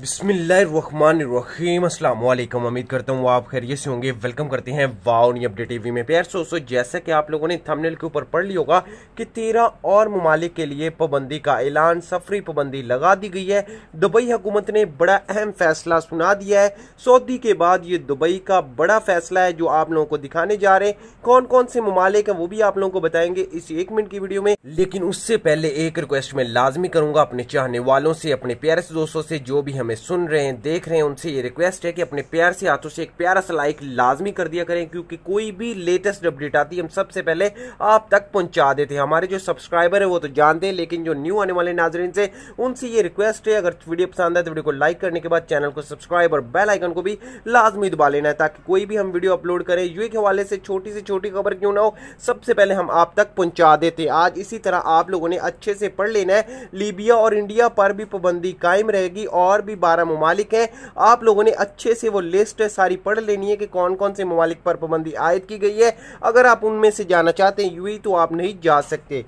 बिस्मिल्लाम असलम उम्मीद करता हूँ आप खैरियत से होंगे वेलकम करते हैं वाउनी अपडेट टीवी में प्यार सो सो जैसा कि आप लोगों ने थंबनेल के ऊपर पढ़ लिया होगा कि तेरह और ममालिक के लिए पाबंदी का ऐलान सफरी पाबंदी लगा दी गई है दुबई हुकूमत ने बड़ा अहम फैसला सुना दिया है सऊदी के बाद ये दुबई का बड़ा फैसला है जो आप लोगों को दिखाने जा रहे हैं कौन कौन से ममालिक हैं वो भी आप लोगों को बताएंगे इस एक मिनट की वीडियो में लेकिन उससे पहले एक रिक्वेस्ट में लाजमी करूंगा अपने चाहने वालों से अपने प्यारे दोस्तों से जो भी हमें हमें सुन रहे हैं देख रहे हैं उनसे ये रिक्वेस्ट है कि अपने प्यार से हाथों से एक प्यारा सा लाइक लाजमी कर दिया करें क्योंकि कोई भी लेटेस्ट अपडेट आती है हम सबसे पहले आप तक पहुंचा देते हैं हमारे जो सब्सक्राइबर है वो तो जानते हैं लेकिन जो न्यू आने वाले नाजरन से उनसे ये रिक्वेस्ट है अगर वीडियो पसंद आए तो वीडियो को लाइक करने के बाद चैनल को सब्सक्राइब और बेल आइकन को भी लाजमी दबा लेना है ताकि कोई भी हम वीडियो अपलोड करें यू के हवाले से छोटी से छोटी खबर क्यों ना हो सबसे पहले हम आप तक पहुंचा देते हैं आज इसी तरह आप लोगों ने अच्छे से पढ़ लेना है लीबिया और इंडिया पर भी पाबंदी कायम रहेगी और भी बारह ममालिक हैं आप लोगों ने अच्छे से वो लिस्ट सारी पढ़ लेनी है कि कौन कौन से ममालिक पर पाबंदी आयद की गई है अगर आप उनमें से जाना चाहते हैं ही तो आप नहीं जा सकते